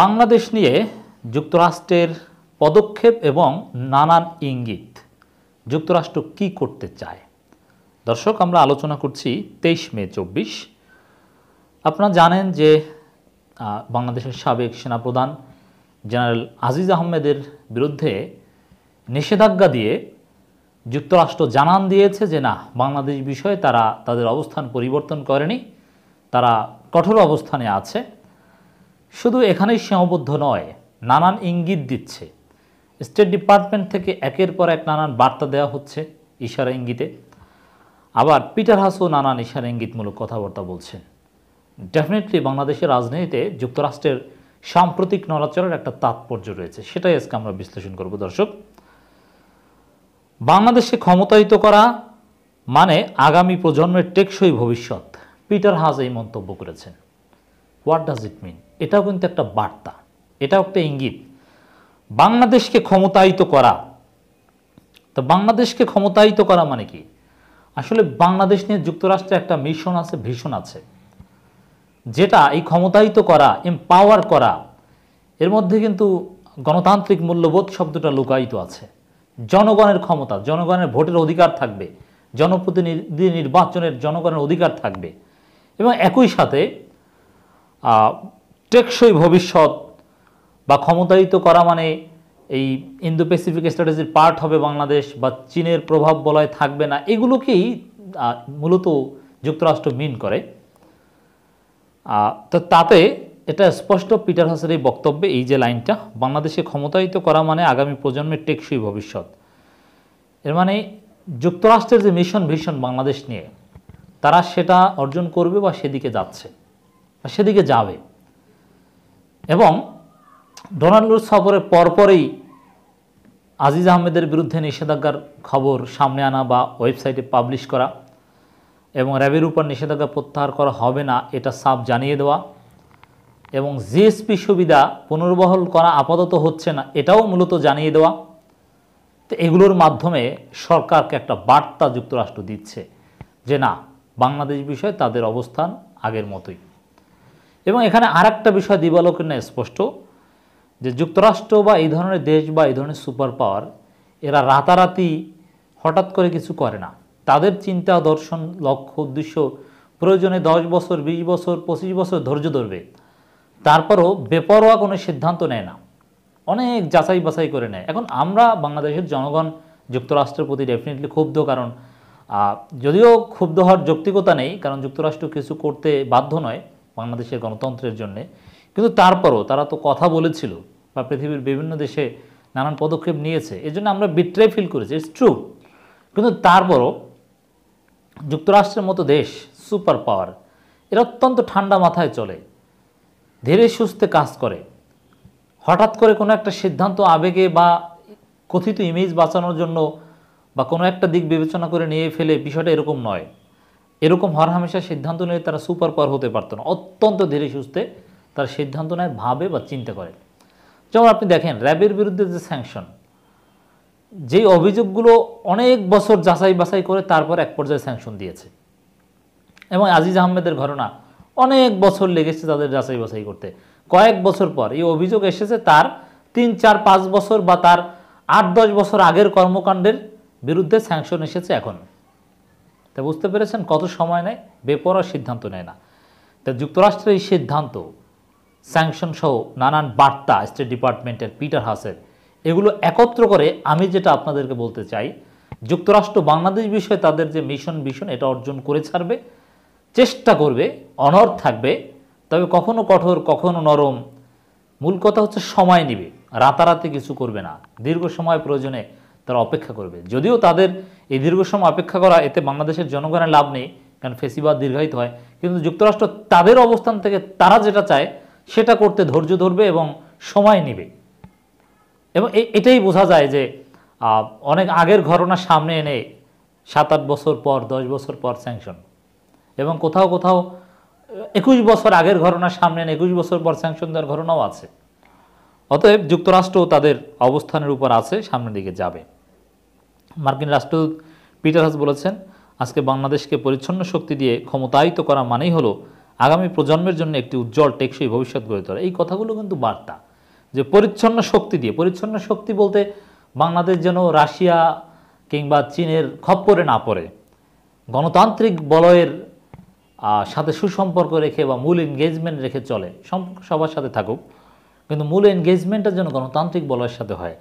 বাংলাদেশ নিয়ে যুক্তরাষ্ট্রের পদক্ষেপ এবং নানান ইঙ্গিত যুক্তরাষ্ট্র কি করতে চায় দর্শক আমরা আলোচনা করছি তেইশ মে চব্বিশ আপনারা জানেন যে বাংলাদেশের সাবেক সেনাপ্রধান জেনারেল আজিজ আহমেদের বিরুদ্ধে নিষেধাজ্ঞা দিয়ে যুক্তরাষ্ট্র জানান দিয়েছে যে না বাংলাদেশ বিষয়ে তারা তাদের অবস্থান পরিবর্তন করেনি তারা কঠোর অবস্থানে আছে শুধু এখানেই সীমাবদ্ধ নয় নানান ইঙ্গিত দিচ্ছে স্টেট ডিপার্টমেন্ট থেকে একের পর এক নানান বার্তা দেওয়া হচ্ছে ইশারা ইঙ্গিতে আবার পিটার হাসও নানান ইশারা ইঙ্গিতমূলক কথাবার্তা বলছেন ডেফিনেটলি বাংলাদেশের রাজনীতিতে যুক্তরাষ্ট্রের সাম্প্রতিক নড়াচড়ার একটা তাৎপর্য রয়েছে সেটাই আজকে আমরা বিশ্লেষণ করব দর্শক বাংলাদেশে ক্ষমতায়িত করা মানে আগামী প্রজন্মের টেকসই ভবিষ্যৎ পিটার হাজ এই মন্তব্য করেছেন হোয়াট ডাজ ইট মিন এটাও কিন্তু একটা বার্তা এটাও একটা ইঙ্গিত বাংলাদেশকে ক্ষমতায়িত করা তো বাংলাদেশকে ক্ষমতায়িত করা মানে কি আসলে বাংলাদেশ নিয়ে যুক্তরাষ্ট্রে একটা মিশন আছে ভীষণ আছে যেটা এই ক্ষমতায়িত করা এম্পাওয়ার করা এর মধ্যে কিন্তু গণতান্ত্রিক মূল্যবোধ শব্দটা লুকায়িত আছে জনগণের ক্ষমতা জনগণের ভোটের অধিকার থাকবে জনপ্রতিনিধি নির্বাচনের জনগণের অধিকার থাকবে এবং একই সাথে টেকসই ভবিষ্যৎ বা ক্ষমতায়িত করা মানে এই ইন্দো প্যাসিফিক স্ট্র্যাটেজির পার্ট হবে বাংলাদেশ বা চীনের প্রভাব বলয় থাকবে না এগুলোকেই মূলত যুক্তরাষ্ট্র মিন করে তো তাতে এটা স্পষ্ট পিটার হাসের এই বক্তব্যে এই যে লাইনটা বাংলাদেশে ক্ষমতায়িত করা মানে আগামী প্রজন্মের টেকসই ভবিষ্যৎ এর মানে যুক্তরাষ্ট্রের যে মিশন ভিশন বাংলাদেশ নিয়ে তারা সেটা অর্জন করবে বা সেদিকে যাচ্ছে সেদিকে যাবে এবং ডোনাল্ড সফরের পরপরই আজিজ আহমেদের বিরুদ্ধে নিষেধাজ্ঞার খবর সামনে আনা বা ওয়েবসাইটে পাবলিশ করা এবং র্যাবের উপর নিষেধাজ্ঞা প্রত্যাহার করা হবে না এটা সাফ জানিয়ে দেওয়া এবং জিএসপি সুবিধা পুনর্বহল করা আপাতত হচ্ছে না এটাও মূলত জানিয়ে দেওয়া তো এগুলোর মাধ্যমে সরকারকে একটা বার্তা যুক্তরাষ্ট্র দিচ্ছে যে না বাংলাদেশ বিষয়ে তাদের অবস্থান আগের মতোই এবং এখানে আর একটা বিষয় দিবালোকনে স্পষ্ট যে যুক্তরাষ্ট্র বা এই ধরনের দেশ বা এই ধরনের সুপার পাওয়ার এরা রাতারাতি হঠাৎ করে কিছু করে না তাদের চিন্তা দর্শন লক্ষ্য উদ্দেশ্য প্রয়োজনে দশ বছর ২০ বছর পঁচিশ বছর ধৈর্য ধরবে তারপরও বেপরোয়া কোনো সিদ্ধান্ত নেয় না অনেক যাচাই বাছাই করে নেয় এখন আমরা বাংলাদেশের জনগণ যুক্তরাষ্ট্রের প্রতি ডেফিনেটলি ক্ষুব্ধ কারণ যদিও ক্ষুব্ধ হওয়ার যৌক্তিকতা নেই কারণ যুক্তরাষ্ট্র কিছু করতে বাধ্য নয় বাংলাদেশের গণতন্ত্রের জন্য কিন্তু তারপরও তারা তো কথা বলেছিল বা পৃথিবীর বিভিন্ন দেশে নানান পদক্ষেপ নিয়েছে এজন্য আমরা বিট্রে ফিল করেছি ইটস ট্রু কিন্তু তারপরও যুক্তরাষ্ট্রের মতো দেশ সুপার পাওয়ার এরা অত্যন্ত ঠান্ডা মাথায় চলে ধীরে সুস্থে কাজ করে হঠাৎ করে কোনো একটা সিদ্ধান্ত আবেগে বা কথিত ইমেজ বাঁচানোর জন্য বা কোনো একটা দিক বিবেচনা করে নিয়ে ফেলে বিষয়টা এরকম নয় এরকম হর হামেশা সিদ্ধান্ত নিয়ে তারা সুপার পাওয়ার হতে পারত না অত্যন্ত ধীরে সুস্থে তার সিদ্ধান্ত নেয় ভাবে বা চিন্তা করে যেমন আপনি দেখেন র্যাবের বিরুদ্ধে যে স্যাংশন যেই অভিযোগগুলো অনেক বছর যাচাই বাছাই করে তারপর এক পর্যায়ে স্যাংশন দিয়েছে এবং আজিজ আহমেদের ঘটনা অনেক বছর লেগেছে তাদের যাচাই বাছাই করতে কয়েক বছর পর এই অভিযোগ এসেছে তার তিন চার পাঁচ বছর বা তার আট দশ বছর আগের কর্মকাণ্ডের বিরুদ্ধে স্যাংশন এসেছে এখন তা বুঝতে পেরেছেন কত সময় নেয় বেপরার সিদ্ধান্ত নেয় না তা যুক্তরাষ্ট্রের এই সিদ্ধান্ত স্যাংশন সহ নানান বার্তা স্টেট ডিপার্টমেন্টের পিটার হাসের এগুলো একত্র করে আমি যেটা আপনাদেরকে বলতে চাই যুক্তরাষ্ট্র বাংলাদেশ বিষয়ে তাদের যে মিশন ভিশন এটা অর্জন করে ছাড়বে চেষ্টা করবে অনর থাকবে তবে কখনো কঠোর কখনো নরম মূল কথা হচ্ছে সময় নেবে রাতারাতি কিছু করবে না দীর্ঘ সময় প্রয়োজনে তারা অপেক্ষা করবে যদিও তাদের এই দীর্ঘ সময় অপেক্ষা করা এতে বাংলাদেশের জনগণের লাভ নেই কারণ ফেসিবাদ দীর্ঘায়িত হয় কিন্তু যুক্তরাষ্ট্র তাদের অবস্থান থেকে তারা যেটা চায় সেটা করতে ধৈর্য ধরবে এবং সময় নেবে এবং এটাই বোঝা যায় যে অনেক আগের ঘটনা সামনে এনে সাত আট বছর পর দশ বছর পর স্যাংশন এবং কোথাও কোথাও একুশ বছর আগের ঘটনা সামনে এনে একুশ বছর পর স্যাংশন দেওয়ার ঘটনাও আছে অতএব যুক্তরাষ্ট্র তাদের অবস্থানের উপর আছে সামনের দিকে যাবে মার্কিন রাষ্ট্রদূত পিটার হাস বলেছেন আজকে বাংলাদেশকে পরিচ্ছন্ন শক্তি দিয়ে ক্ষমতায়িত করা মানেই হলো আগামী প্রজন্মের জন্য একটি উজ্জ্বল টেকসই ভবিষ্যৎ গড়ে তোলা এই কথাগুলো কিন্তু বার্তা যে পরিচ্ছন্ন শক্তি দিয়ে পরিচ্ছন্ন শক্তি বলতে বাংলাদেশ যেন রাশিয়া কিংবা চীনের খপ্পরে না পড়ে গণতান্ত্রিক বলয়ের সাথে সুসম্পর্ক রেখে বা মূল এনগেজমেন্ট রেখে চলে সম্পর্ক সবার সাথে থাকুক কিন্তু মূল এনগেজমেন্টটা যেন গণতান্ত্রিক বলয়ের সাথে হয়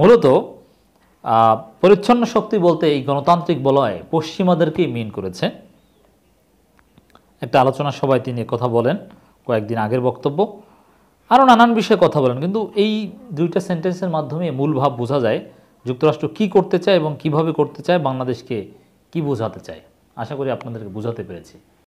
মূলত পরিচ্ছন্ন শক্তি বলতে এই গণতান্ত্রিক বলয় পশ্চিমাদেরকেই মিন করেছে একটা আলোচনা সবাই তিনি কথা বলেন কয়েকদিন আগের বক্তব্য আরও নানান বিষয়ে কথা বলেন কিন্তু এই দুইটা সেন্টেন্সের মাধ্যমে মূল ভাব বোঝা যায় যুক্তরাষ্ট্র কি করতে চায় এবং কিভাবে করতে চায় বাংলাদেশকে কি বোঝাতে চায় আশা করি আপনাদেরকে বোঝাতে পেরেছি